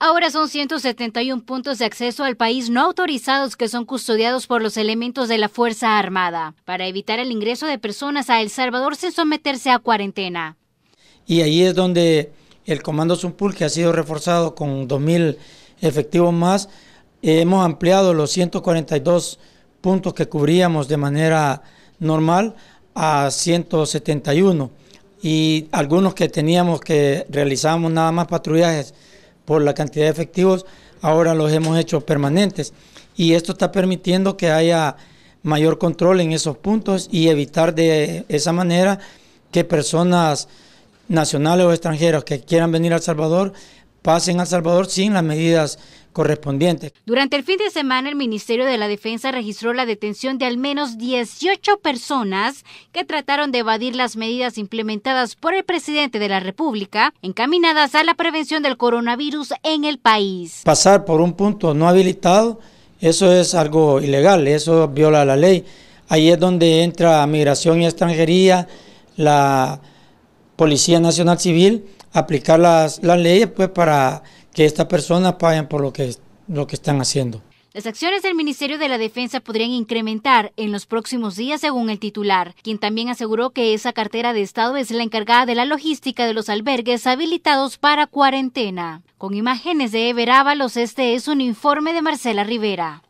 Ahora son 171 puntos de acceso al país no autorizados que son custodiados por los elementos de la Fuerza Armada para evitar el ingreso de personas a El Salvador sin someterse a cuarentena. Y ahí es donde el Comando Zumpul, que ha sido reforzado con 2.000 efectivos más, hemos ampliado los 142 puntos que cubríamos de manera normal a 171 y algunos que teníamos que realizábamos nada más patrullajes por la cantidad de efectivos, ahora los hemos hecho permanentes. Y esto está permitiendo que haya mayor control en esos puntos y evitar de esa manera que personas nacionales o extranjeras que quieran venir a El Salvador pasen a Salvador sin las medidas correspondientes. Durante el fin de semana, el Ministerio de la Defensa registró la detención de al menos 18 personas que trataron de evadir las medidas implementadas por el presidente de la República encaminadas a la prevención del coronavirus en el país. Pasar por un punto no habilitado, eso es algo ilegal, eso viola la ley. Ahí es donde entra migración y extranjería, la Policía Nacional Civil aplicar las, leyes pues, para que estas personas paguen por lo que, lo que están haciendo. Las acciones del Ministerio de la Defensa podrían incrementar en los próximos días, según el titular, quien también aseguró que esa cartera de Estado es la encargada de la logística de los albergues habilitados para cuarentena. Con imágenes de Ever este es un informe de Marcela Rivera.